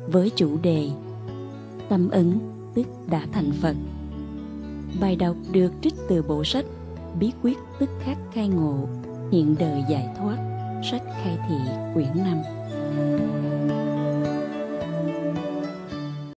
với chủ đề Tâm ứng tức đã thành Phật. Bài đọc được trích từ bộ sách bí quyết tức khắc khai ngộ hiện đời giải thoát sách khai thị quyển năm